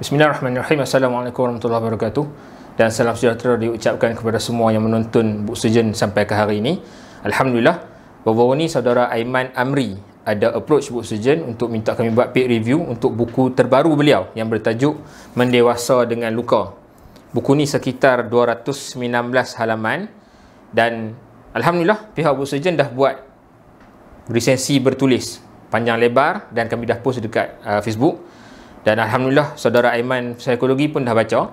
Bismillahirrahmanirrahim. Assalamualaikum warahmatullahi wabarakatuh. Dan salam sejahtera diucapkan kepada semua yang menonton Buk Sejen sampai ke hari ini. Alhamdulillah, baru-baru ini saudara Aiman Amri ada approach Buk Sejen untuk minta kami buat peer review untuk buku terbaru beliau yang bertajuk Mendewasa Dengan Luka. Buku ni sekitar 219 halaman dan Alhamdulillah pihak Buk Sejen dah buat resensi bertulis panjang lebar dan kami dah post dekat uh, Facebook dan Alhamdulillah saudara Aiman Psikologi pun dah baca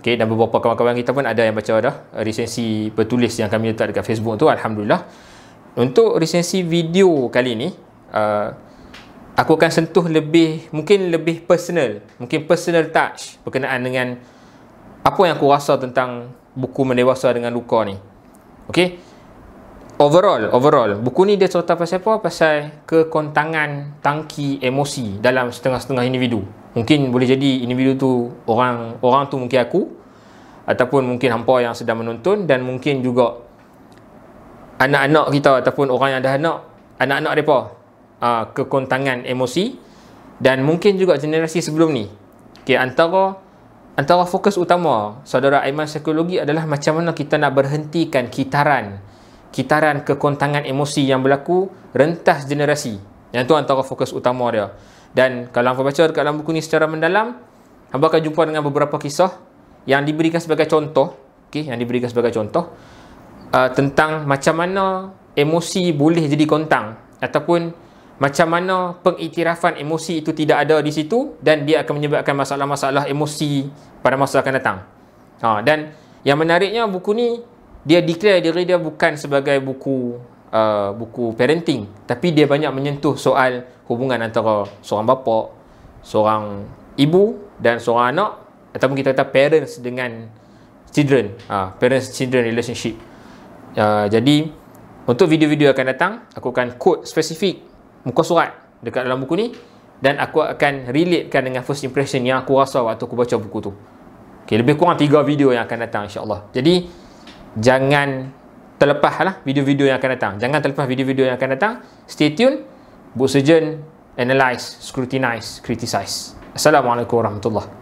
okay, dan beberapa kawan-kawan kita pun ada yang baca dah eh, resensi bertulis yang kami letak dekat Facebook tu Alhamdulillah untuk resensi video kali ni uh, aku akan sentuh lebih mungkin lebih personal mungkin personal touch berkenaan dengan apa yang aku rasa tentang buku mendewasa dengan luka ni okay overall overall buku ni dia cerita pasal apa pasal kekontangan tangki emosi dalam setengah-setengah individu mungkin boleh jadi individu tu orang orang tu mungkin aku ataupun mungkin hampa yang sedang menonton dan mungkin juga anak-anak kita ataupun orang yang dah anak anak-anak mereka ah, kekontangan emosi dan mungkin juga generasi sebelum ni okay, antara antara fokus utama saudara Aiman Psikologi adalah macam mana kita nak berhentikan kitaran kitaran kekontangan emosi yang berlaku rentas generasi. Yang tu antara fokus utama dia. Dan kalau hangpa baca dekat dalam buku ni secara mendalam, hangpa akan jumpa dengan beberapa kisah yang diberikan sebagai contoh, okey, yang diberikan sebagai contoh uh, tentang macam mana emosi boleh jadi kontang ataupun macam mana pengiktirafan emosi itu tidak ada di situ dan dia akan menyebabkan masalah-masalah emosi pada masa akan datang. Ha, dan yang menariknya buku ni dia declare diri dia bukan sebagai buku uh, buku parenting tapi dia banyak menyentuh soal hubungan antara seorang bapa, seorang ibu dan seorang anak ataupun kita kata parents dengan children, uh, parents children relationship. Uh, jadi untuk video-video akan datang, aku akan quote spesifik muka surat dekat dalam buku ni dan aku akan relatekan dengan first impression yang aku rasa waktu aku baca buku tu. Okay, lebih kurang 3 video yang akan datang insya-Allah. Jadi jangan terlepas lah video-video yang akan datang. Jangan terlepas video-video yang akan datang. Stay tune. Bu Sejen, analyze, scrutinize, criticize. Assalamualaikum warahmatullahi